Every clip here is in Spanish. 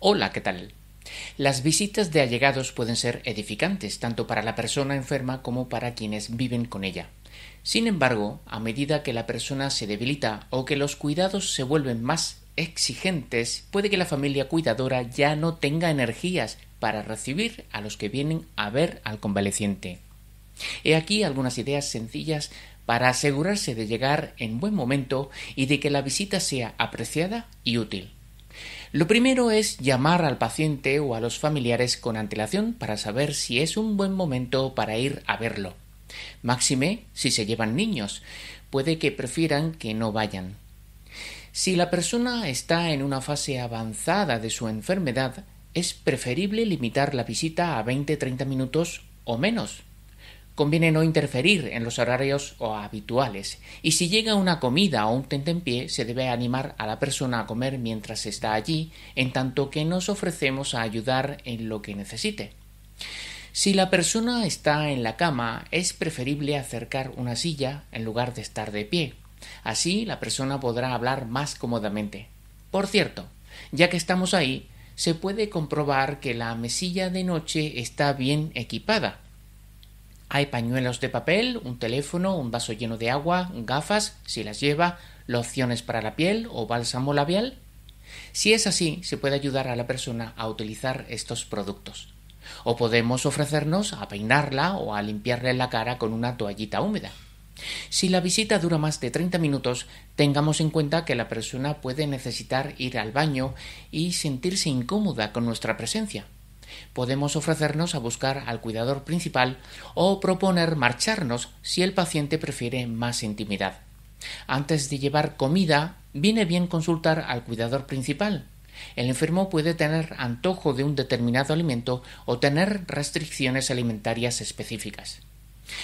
Hola, ¿qué tal? Las visitas de allegados pueden ser edificantes tanto para la persona enferma como para quienes viven con ella. Sin embargo, a medida que la persona se debilita o que los cuidados se vuelven más exigentes, puede que la familia cuidadora ya no tenga energías para recibir a los que vienen a ver al convaleciente. He aquí algunas ideas sencillas para asegurarse de llegar en buen momento y de que la visita sea apreciada y útil. Lo primero es llamar al paciente o a los familiares con antelación para saber si es un buen momento para ir a verlo. Máxime si se llevan niños, puede que prefieran que no vayan. Si la persona está en una fase avanzada de su enfermedad, es preferible limitar la visita a 20-30 minutos o menos conviene no interferir en los horarios o habituales, y si llega una comida o un pie se debe animar a la persona a comer mientras está allí, en tanto que nos ofrecemos a ayudar en lo que necesite. Si la persona está en la cama, es preferible acercar una silla en lugar de estar de pie. Así la persona podrá hablar más cómodamente. Por cierto, ya que estamos ahí, se puede comprobar que la mesilla de noche está bien equipada hay pañuelos de papel, un teléfono, un vaso lleno de agua, gafas, si las lleva, lociones para la piel o bálsamo labial. Si es así, se puede ayudar a la persona a utilizar estos productos. O podemos ofrecernos a peinarla o a limpiarle la cara con una toallita húmeda. Si la visita dura más de 30 minutos, tengamos en cuenta que la persona puede necesitar ir al baño y sentirse incómoda con nuestra presencia. Podemos ofrecernos a buscar al cuidador principal o proponer marcharnos si el paciente prefiere más intimidad. Antes de llevar comida, viene bien consultar al cuidador principal. El enfermo puede tener antojo de un determinado alimento o tener restricciones alimentarias específicas.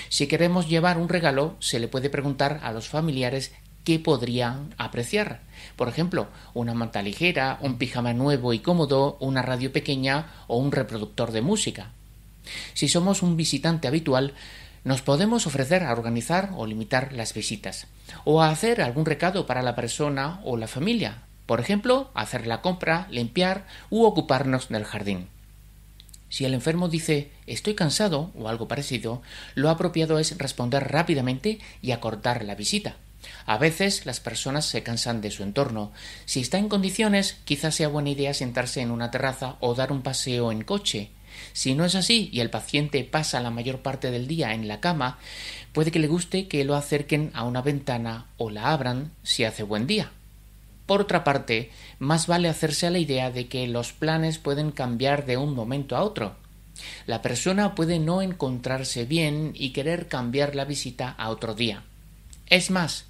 Si queremos llevar un regalo, se le puede preguntar a los familiares que podrían apreciar. Por ejemplo, una manta ligera, un pijama nuevo y cómodo, una radio pequeña o un reproductor de música. Si somos un visitante habitual, nos podemos ofrecer a organizar o limitar las visitas, o a hacer algún recado para la persona o la familia, por ejemplo, hacer la compra, limpiar u ocuparnos del jardín. Si el enfermo dice estoy cansado o algo parecido, lo apropiado es responder rápidamente y acortar la visita. A veces las personas se cansan de su entorno. Si está en condiciones, quizás sea buena idea sentarse en una terraza o dar un paseo en coche. Si no es así y el paciente pasa la mayor parte del día en la cama, puede que le guste que lo acerquen a una ventana o la abran si hace buen día. Por otra parte, más vale hacerse a la idea de que los planes pueden cambiar de un momento a otro. La persona puede no encontrarse bien y querer cambiar la visita a otro día. Es más,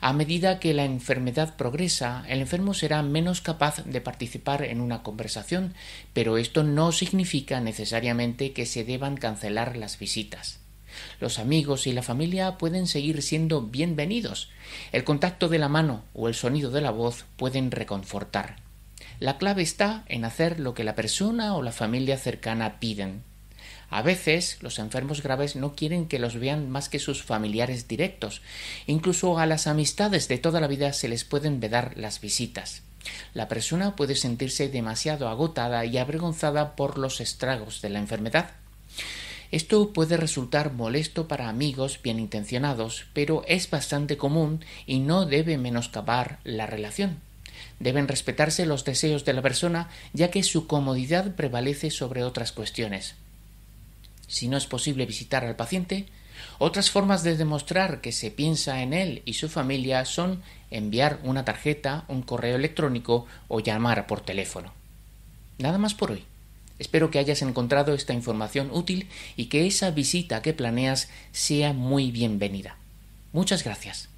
a medida que la enfermedad progresa, el enfermo será menos capaz de participar en una conversación, pero esto no significa necesariamente que se deban cancelar las visitas. Los amigos y la familia pueden seguir siendo bienvenidos. El contacto de la mano o el sonido de la voz pueden reconfortar. La clave está en hacer lo que la persona o la familia cercana piden. A veces los enfermos graves no quieren que los vean más que sus familiares directos. Incluso a las amistades de toda la vida se les pueden vedar las visitas. La persona puede sentirse demasiado agotada y avergonzada por los estragos de la enfermedad. Esto puede resultar molesto para amigos bien intencionados, pero es bastante común y no debe menoscabar la relación. Deben respetarse los deseos de la persona, ya que su comodidad prevalece sobre otras cuestiones si no es posible visitar al paciente, otras formas de demostrar que se piensa en él y su familia son enviar una tarjeta, un correo electrónico o llamar por teléfono. Nada más por hoy. Espero que hayas encontrado esta información útil y que esa visita que planeas sea muy bienvenida. Muchas gracias.